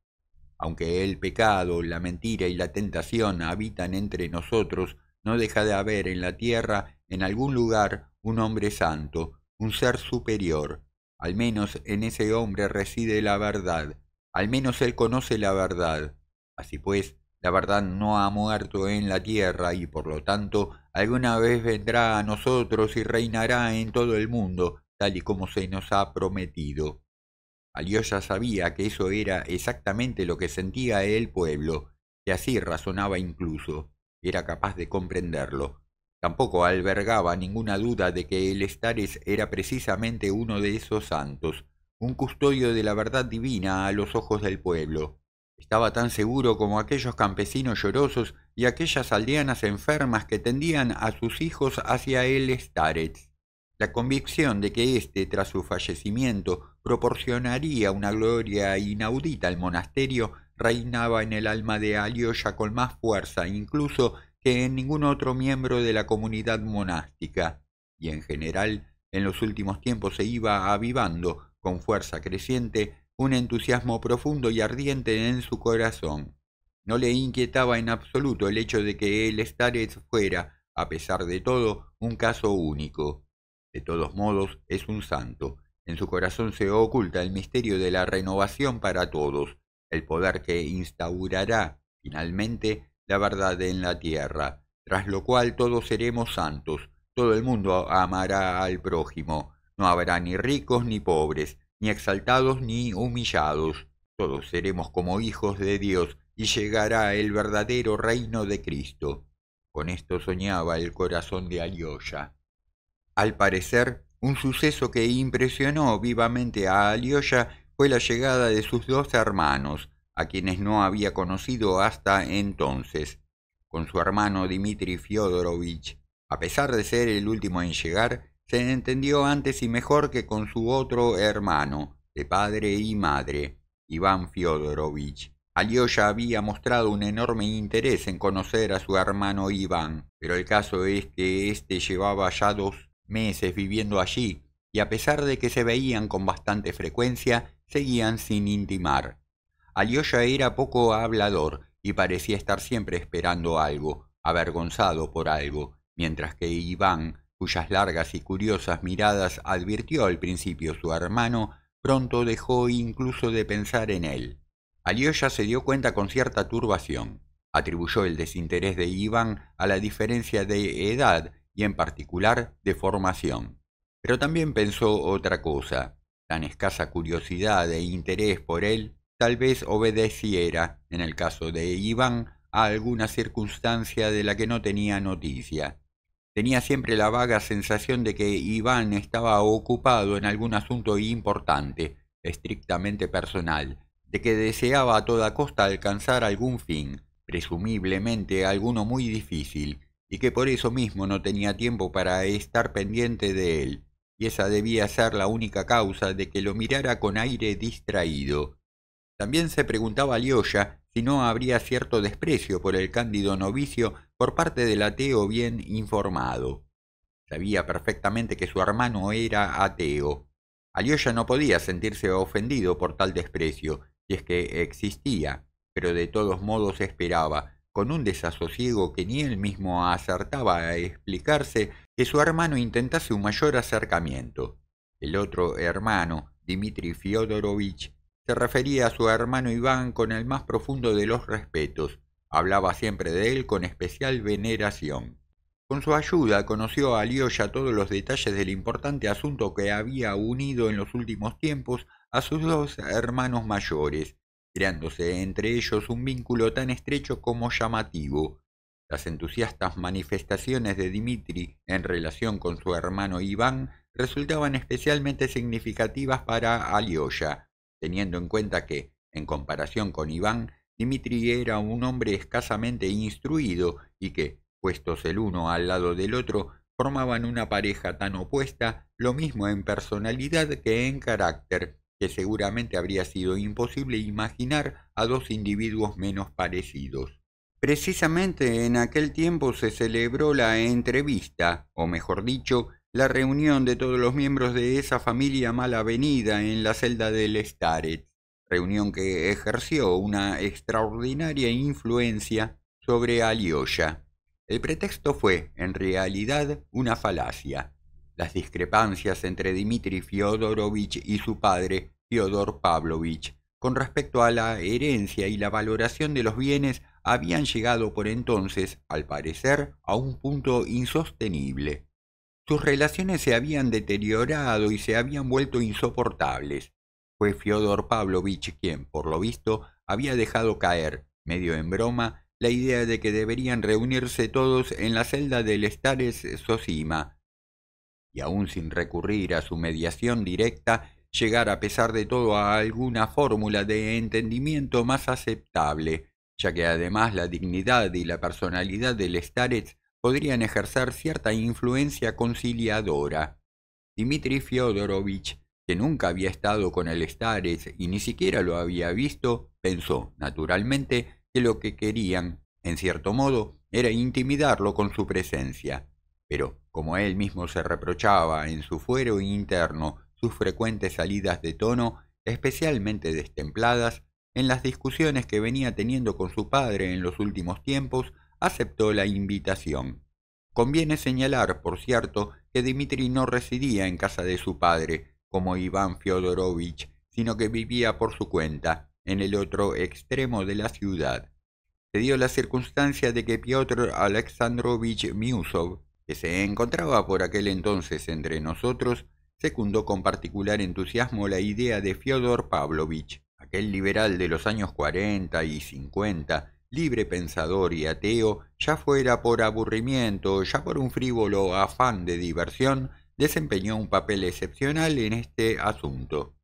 Aunque el pecado, la mentira y la tentación habitan entre nosotros, no deja de haber en la tierra, en algún lugar, un hombre santo, un ser superior. Al menos en ese hombre reside la verdad, al menos él conoce la verdad. Así pues, la verdad no ha muerto en la tierra y por lo tanto alguna vez vendrá a nosotros y reinará en todo el mundo, tal y como se nos ha prometido ya sabía que eso era exactamente lo que sentía el pueblo, que así razonaba incluso. Era capaz de comprenderlo. Tampoco albergaba ninguna duda de que el Estares era precisamente uno de esos santos, un custodio de la verdad divina a los ojos del pueblo. Estaba tan seguro como aquellos campesinos llorosos y aquellas aldeanas enfermas que tendían a sus hijos hacia el Estares. La convicción de que éste, tras su fallecimiento, proporcionaría una gloria inaudita al monasterio, reinaba en el alma de Alioya con más fuerza incluso que en ningún otro miembro de la comunidad monástica, y en general en los últimos tiempos se iba avivando, con fuerza creciente, un entusiasmo profundo y ardiente en su corazón. No le inquietaba en absoluto el hecho de que el Starets fuera, a pesar de todo, un caso único. De todos modos, es un santo. En su corazón se oculta el misterio de la renovación para todos, el poder que instaurará finalmente la verdad en la tierra, tras lo cual todos seremos santos, todo el mundo amará al prójimo, no habrá ni ricos ni pobres, ni exaltados ni humillados, todos seremos como hijos de Dios y llegará el verdadero reino de Cristo. Con esto soñaba el corazón de Alyosha. Al parecer, un suceso que impresionó vivamente a Alyosha fue la llegada de sus dos hermanos, a quienes no había conocido hasta entonces. Con su hermano Dmitri Fyodorovich, a pesar de ser el último en llegar, se entendió antes y mejor que con su otro hermano, de padre y madre, Iván Fyodorovich. Alyosha había mostrado un enorme interés en conocer a su hermano Iván, pero el caso es que éste llevaba ya dos meses viviendo allí, y a pesar de que se veían con bastante frecuencia, seguían sin intimar. Alyosha era poco hablador y parecía estar siempre esperando algo, avergonzado por algo, mientras que Iván, cuyas largas y curiosas miradas advirtió al principio su hermano, pronto dejó incluso de pensar en él. Alyosha se dio cuenta con cierta turbación. Atribuyó el desinterés de Iván a la diferencia de edad y en particular de formación. Pero también pensó otra cosa, tan escasa curiosidad e interés por él tal vez obedeciera, en el caso de Iván, a alguna circunstancia de la que no tenía noticia. Tenía siempre la vaga sensación de que Iván estaba ocupado en algún asunto importante, estrictamente personal, de que deseaba a toda costa alcanzar algún fin, presumiblemente alguno muy difícil, y que por eso mismo no tenía tiempo para estar pendiente de él, y esa debía ser la única causa de que lo mirara con aire distraído. También se preguntaba a Lioya si no habría cierto desprecio por el cándido novicio por parte del ateo bien informado. Sabía perfectamente que su hermano era ateo. Alyosha no podía sentirse ofendido por tal desprecio, si es que existía, pero de todos modos esperaba, con un desasosiego que ni él mismo acertaba a explicarse, que su hermano intentase un mayor acercamiento. El otro hermano, Dmitri Fiodorovich, se refería a su hermano Iván con el más profundo de los respetos, hablaba siempre de él con especial veneración. Con su ayuda conoció a Lioya todos los detalles del importante asunto que había unido en los últimos tiempos a sus dos hermanos mayores, creándose entre ellos un vínculo tan estrecho como llamativo. Las entusiastas manifestaciones de Dimitri en relación con su hermano Iván resultaban especialmente significativas para Alyosha, teniendo en cuenta que, en comparación con Iván, Dimitri era un hombre escasamente instruido y que, puestos el uno al lado del otro, formaban una pareja tan opuesta, lo mismo en personalidad que en carácter, seguramente habría sido imposible imaginar a dos individuos menos parecidos. Precisamente en aquel tiempo se celebró la entrevista, o mejor dicho, la reunión de todos los miembros de esa familia mal avenida en la celda del Staret, reunión que ejerció una extraordinaria influencia sobre Alyosha. El pretexto fue, en realidad, una falacia. Las discrepancias entre Dmitri Fyodorovich y su padre Fyodor Pavlovich con respecto a la herencia y la valoración de los bienes habían llegado por entonces, al parecer, a un punto insostenible. Sus relaciones se habían deteriorado y se habían vuelto insoportables. Fue Fyodor Pavlovich quien, por lo visto, había dejado caer, medio en broma, la idea de que deberían reunirse todos en la celda del Stares Sosima. Y aún sin recurrir a su mediación directa, llegar a pesar de todo a alguna fórmula de entendimiento más aceptable, ya que además la dignidad y la personalidad del Starets podrían ejercer cierta influencia conciliadora. Dmitri Fyodorovich, que nunca había estado con el Starets y ni siquiera lo había visto, pensó, naturalmente, que lo que querían, en cierto modo, era intimidarlo con su presencia. Pero, como él mismo se reprochaba en su fuero interno, frecuentes salidas de tono, especialmente destempladas, en las discusiones que venía teniendo con su padre en los últimos tiempos, aceptó la invitación. Conviene señalar, por cierto, que Dmitri no residía en casa de su padre, como Iván Fiodorovich, sino que vivía por su cuenta, en el otro extremo de la ciudad. Se dio la circunstancia de que Piotr Alexandrovich Miusov, que se encontraba por aquel entonces entre nosotros, secundó con particular entusiasmo la idea de Fyodor Pavlovich, aquel liberal de los años 40 y 50, libre pensador y ateo, ya fuera por aburrimiento, ya por un frívolo afán de diversión, desempeñó un papel excepcional en este asunto.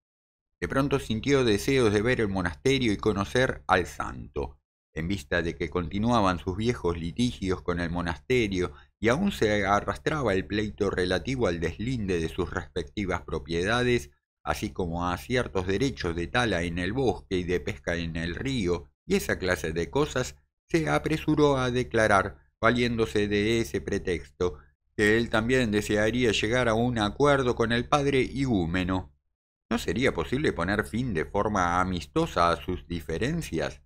De pronto sintió deseos de ver el monasterio y conocer al santo en vista de que continuaban sus viejos litigios con el monasterio y aún se arrastraba el pleito relativo al deslinde de sus respectivas propiedades, así como a ciertos derechos de tala en el bosque y de pesca en el río, y esa clase de cosas, se apresuró a declarar, valiéndose de ese pretexto, que él también desearía llegar a un acuerdo con el padre higúmeno. ¿No sería posible poner fin de forma amistosa a sus diferencias?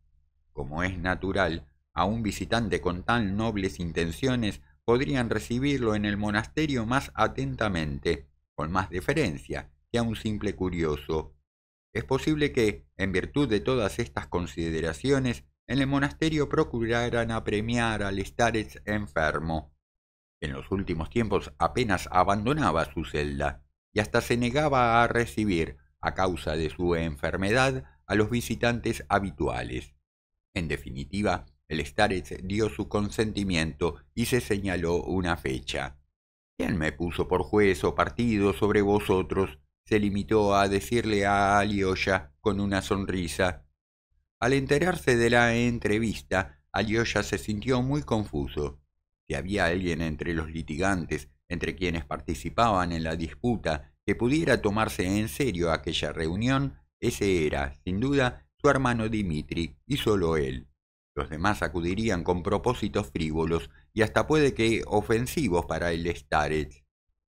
como es natural, a un visitante con tan nobles intenciones podrían recibirlo en el monasterio más atentamente, con más deferencia, que a un simple curioso. Es posible que, en virtud de todas estas consideraciones, en el monasterio procuraran apremiar al Starets enfermo, en los últimos tiempos apenas abandonaba su celda y hasta se negaba a recibir, a causa de su enfermedad, a los visitantes habituales. En definitiva, el Starets dio su consentimiento y se señaló una fecha. ¿Quién me puso por juez o partido sobre vosotros? se limitó a decirle a Alyosha con una sonrisa. Al enterarse de la entrevista, Alyosha se sintió muy confuso. Si había alguien entre los litigantes, entre quienes participaban en la disputa, que pudiera tomarse en serio aquella reunión, ese era, sin duda, su hermano Dimitri y solo él. Los demás acudirían con propósitos frívolos y hasta puede que ofensivos para el Starets.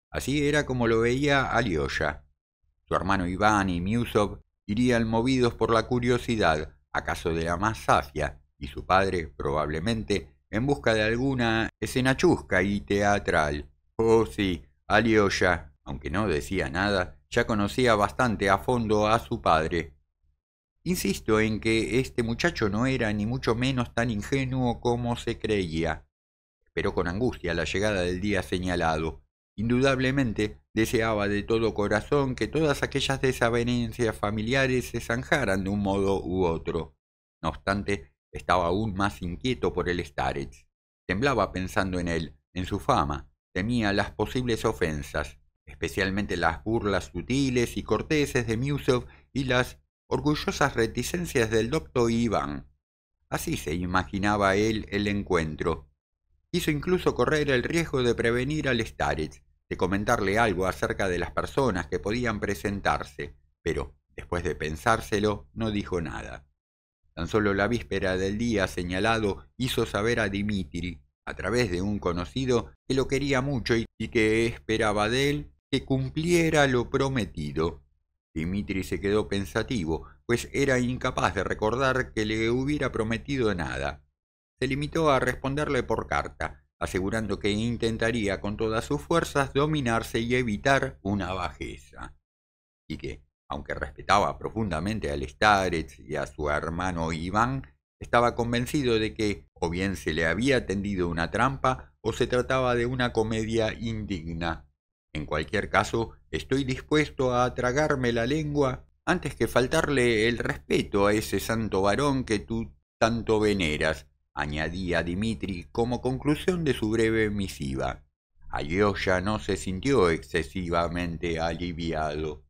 Así era como lo veía Alyosha. Su hermano Iván y Miusov irían movidos por la curiosidad, acaso de la más safia, y su padre, probablemente, en busca de alguna escena chusca y teatral. Oh sí, Alyosha, aunque no decía nada, ya conocía bastante a fondo a su padre, Insisto en que este muchacho no era ni mucho menos tan ingenuo como se creía. Esperó con angustia la llegada del día señalado. Indudablemente deseaba de todo corazón que todas aquellas desavenencias familiares se zanjaran de un modo u otro. No obstante, estaba aún más inquieto por el Starets. Temblaba pensando en él, en su fama, temía las posibles ofensas, especialmente las burlas sutiles y corteses de Musov y las orgullosas reticencias del doctor Iván. Así se imaginaba él el encuentro. Hizo incluso correr el riesgo de prevenir al Starets, de comentarle algo acerca de las personas que podían presentarse, pero, después de pensárselo, no dijo nada. Tan solo la víspera del día señalado hizo saber a Dimitri, a través de un conocido, que lo quería mucho y que esperaba de él que cumpliera lo prometido. Dimitri se quedó pensativo, pues era incapaz de recordar que le hubiera prometido nada. Se limitó a responderle por carta, asegurando que intentaría con todas sus fuerzas dominarse y evitar una bajeza. Y que, aunque respetaba profundamente al Starets y a su hermano Iván, estaba convencido de que o bien se le había tendido una trampa o se trataba de una comedia indigna en cualquier caso, estoy dispuesto a tragarme la lengua antes que faltarle el respeto a ese santo varón que tú tanto veneras, añadía Dimitri como conclusión de su breve misiva. Alyosha no se sintió excesivamente aliviado.